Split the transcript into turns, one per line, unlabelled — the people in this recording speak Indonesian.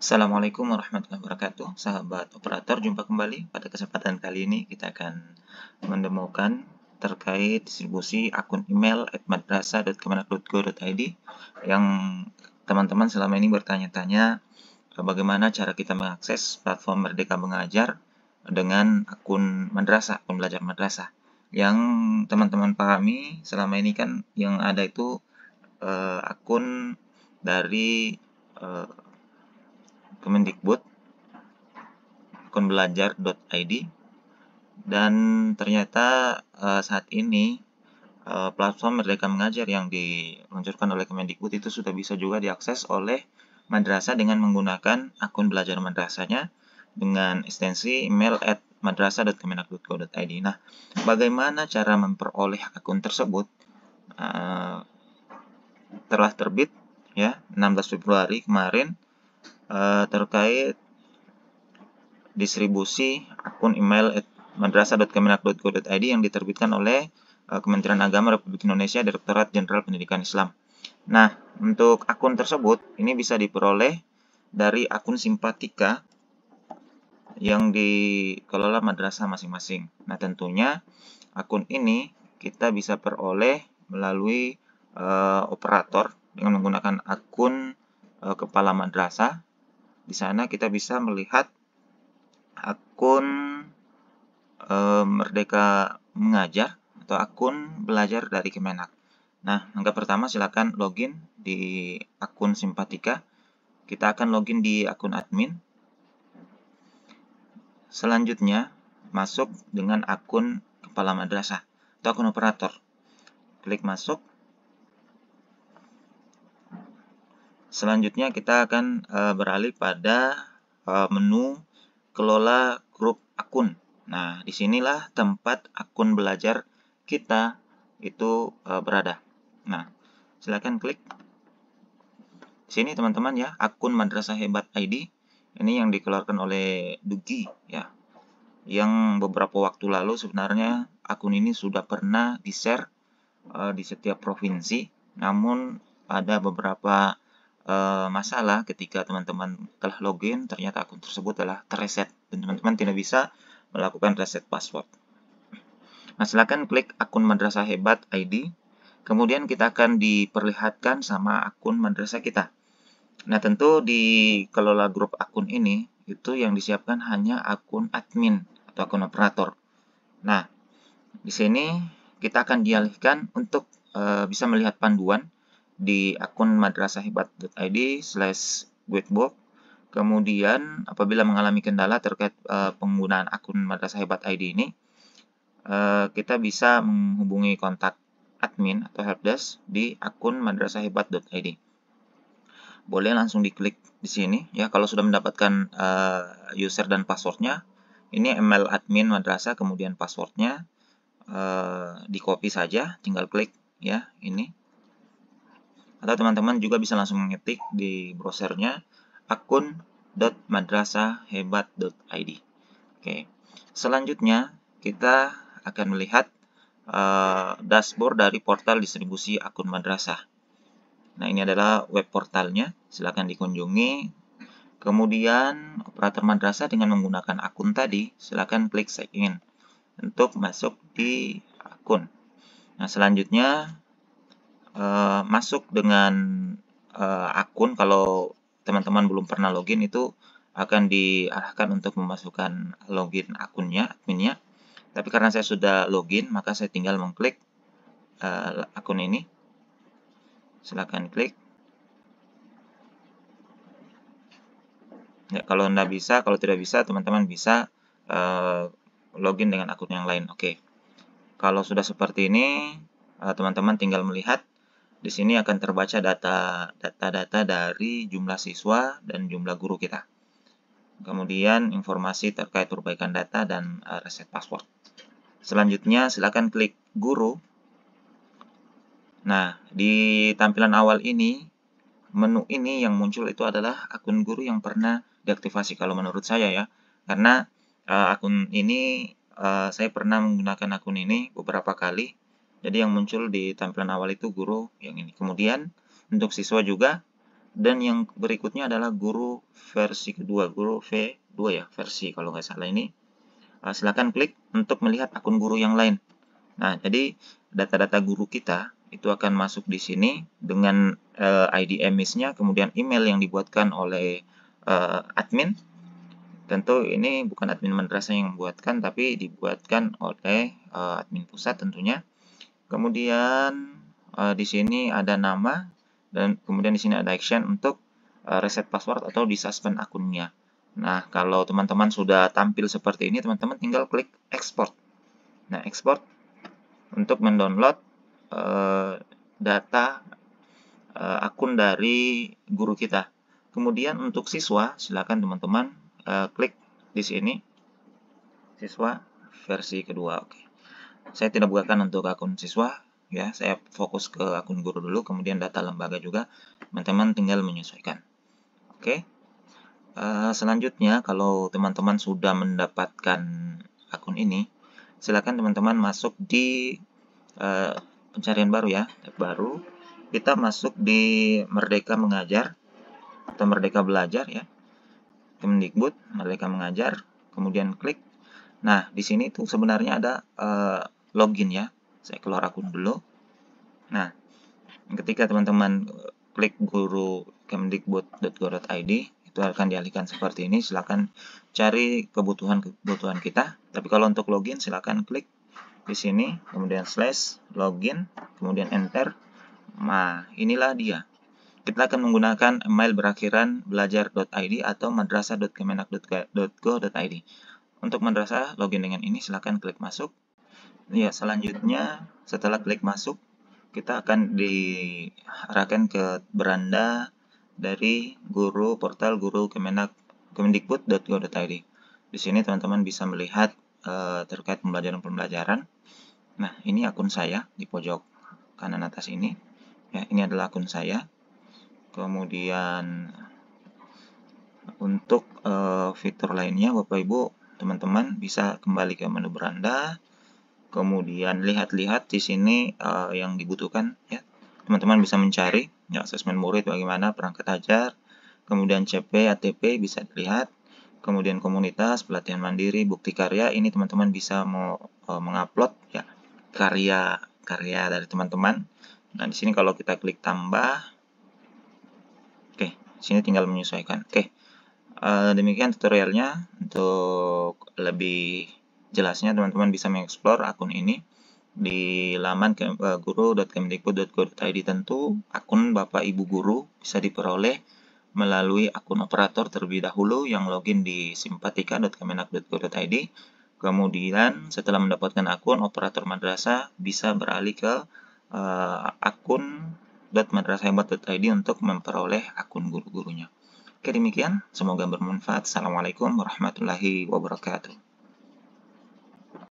Assalamualaikum warahmatullahi wabarakatuh Sahabat operator, jumpa kembali Pada kesempatan kali ini kita akan Mendemokan terkait distribusi akun email at Yang teman-teman selama ini bertanya-tanya eh, Bagaimana cara kita mengakses platform Merdeka Mengajar Dengan akun madrasah, akun belajar madrasah Yang teman-teman pahami selama ini kan yang ada itu uh, Akun dari uh, Kemendikbud akunbelajar.id, dan ternyata uh, saat ini uh, platform Merdeka Mengajar yang diluncurkan oleh Kemendikbud itu sudah bisa juga diakses oleh madrasah dengan menggunakan akun belajar madrasahnya dengan ekstensi email at Nah, bagaimana cara memperoleh akun tersebut? Uh, telah terbit ya 16 Februari kemarin Eh, terkait distribusi akun email madrasah.kemenak.go.id yang diterbitkan oleh eh, Kementerian Agama Republik Indonesia Direktorat Jenderal Pendidikan Islam. Nah, untuk akun tersebut ini bisa diperoleh dari akun simpatika yang dikelola madrasah masing-masing. Nah, tentunya akun ini kita bisa peroleh melalui uh, operator dengan menggunakan akun uh, kepala madrasah di sana kita bisa melihat akun e, Merdeka Mengajar atau akun belajar dari Kemenak. Nah, langkah pertama silakan login di akun Simpatika. Kita akan login di akun admin. Selanjutnya, masuk dengan akun kepala madrasah atau akun operator. Klik masuk. Selanjutnya kita akan uh, beralih pada uh, menu kelola grup akun. Nah, disinilah tempat akun belajar kita itu uh, berada. Nah, silakan klik sini teman-teman ya akun madrasah hebat ID ini yang dikeluarkan oleh Dugi ya yang beberapa waktu lalu sebenarnya akun ini sudah pernah di share uh, di setiap provinsi namun ada beberapa Eh, masalah ketika teman-teman telah login ternyata akun tersebut telah terreset dan teman-teman tidak bisa melakukan reset password. Nah, silakan klik akun madrasah hebat ID. Kemudian kita akan diperlihatkan sama akun madrasah kita. Nah, tentu di kelola grup akun ini itu yang disiapkan hanya akun admin atau akun operator. Nah, di sini kita akan dialihkan untuk e, bisa melihat panduan di akun madrasahhebat.id slash Guidebook. Kemudian apabila mengalami kendala terkait uh, penggunaan akun Madrasah ini, uh, kita bisa menghubungi kontak admin atau helpdesk di akun madrasahhebat.id. Boleh langsung diklik di sini ya kalau sudah mendapatkan uh, user dan passwordnya. Ini email admin madrasah kemudian passwordnya uh, di copy saja, tinggal klik ya ini atau teman-teman juga bisa langsung mengetik di browsernya akun.madrasahhebat.id. Oke. Selanjutnya kita akan melihat uh, dashboard dari portal distribusi akun madrasah. Nah, ini adalah web portalnya. Silahkan dikunjungi. Kemudian, operator madrasah dengan menggunakan akun tadi, silahkan klik sign in untuk masuk di akun. Nah, selanjutnya uh, masuk dengan uh, akun kalau teman-teman belum pernah login itu akan diarahkan untuk memasukkan login akunnya, adminnya. Tapi karena saya sudah login, maka saya tinggal mengklik uh, akun ini. Silahkan klik. Ya, kalau Anda bisa, kalau tidak bisa, teman-teman bisa uh, login dengan akun yang lain. Oke. Okay. Kalau sudah seperti ini, teman-teman uh, teman -teman tinggal melihat di sini akan terbaca data-data dari jumlah siswa dan jumlah guru kita. Kemudian informasi terkait perbaikan data dan eh, reset password. Selanjutnya silakan klik guru. Nah, di tampilan awal ini menu ini yang muncul itu adalah akun guru yang pernah diaktifasi kalau menurut saya ya. Karena uh, akun ini uh, saya pernah menggunakan akun ini beberapa kali jadi yang muncul di tampilan awal itu guru yang ini. Kemudian untuk siswa juga dan yang berikutnya adalah guru versi kedua, guru V2 ya, versi kalau nggak salah ini. Uh, silakan klik untuk melihat akun guru yang lain. Nah, jadi data-data guru kita itu akan masuk di sini dengan uh, eh, ID emis-nya, kemudian email yang dibuatkan oleh uh, admin. Tentu ini bukan admin madrasah yang membuatkan, tapi dibuatkan oleh uh, admin pusat tentunya. Kemudian uh, di sini ada nama dan kemudian di sini ada action untuk uh, reset password atau disuspend akunnya. Nah, kalau teman-teman sudah tampil seperti ini, teman-teman tinggal klik export. Nah, export untuk mendownload uh, data uh, akun dari guru kita. Kemudian untuk siswa, silakan teman-teman uh, klik di sini siswa versi kedua. Oke. Okay saya tidak bukakan untuk akun siswa ya saya fokus ke akun guru dulu kemudian data lembaga juga teman-teman tinggal menyesuaikan oke okay. uh, eh, selanjutnya kalau teman-teman sudah mendapatkan akun ini silakan teman-teman masuk di uh, pencarian baru ya baru kita masuk di merdeka mengajar atau merdeka belajar ya kemendikbud merdeka mengajar kemudian klik nah di sini tuh sebenarnya ada uh, login ya. Saya keluar akun hmm. dulu. Nah, ketika teman-teman klik guru kemdikbud.go.id itu akan dialihkan seperti ini. Silahkan cari kebutuhan-kebutuhan kita. Tapi kalau untuk login silahkan klik di sini, kemudian slash login, kemudian enter. Nah, inilah dia kita akan menggunakan email berakhiran belajar.id atau madrasah.kemenak.go.id. Untuk madrasah, login dengan ini, silahkan klik masuk ya selanjutnya setelah klik masuk kita akan diarahkan ke beranda dari guru portal guru kemenak kemendikbud.go.id di sini teman-teman bisa melihat e, terkait pembelajaran-pembelajaran nah ini akun saya di pojok kanan atas ini ya ini adalah akun saya kemudian untuk e, fitur lainnya Bapak Ibu teman-teman bisa kembali ke menu beranda kemudian lihat-lihat di sini uh, yang dibutuhkan ya teman-teman bisa mencari ya asesmen murid bagaimana perangkat ajar kemudian CP ATP bisa dilihat kemudian komunitas pelatihan mandiri bukti karya ini teman-teman bisa mau uh, mengupload ya karya karya dari teman-teman nah di sini kalau kita klik tambah oke di sini tinggal menyesuaikan oke uh, demikian tutorialnya untuk lebih jelasnya teman-teman bisa mengeksplor akun ini di laman eh, guru.kemdikbud.go.id tentu akun Bapak Ibu Guru bisa diperoleh melalui akun operator terlebih dahulu yang login di simpatika.kemenak.go.id kemudian setelah mendapatkan akun operator madrasah bisa beralih ke uh, akun .madrasahhebat.id untuk memperoleh akun guru-gurunya. Oke demikian, semoga bermanfaat. Assalamualaikum warahmatullahi wabarakatuh.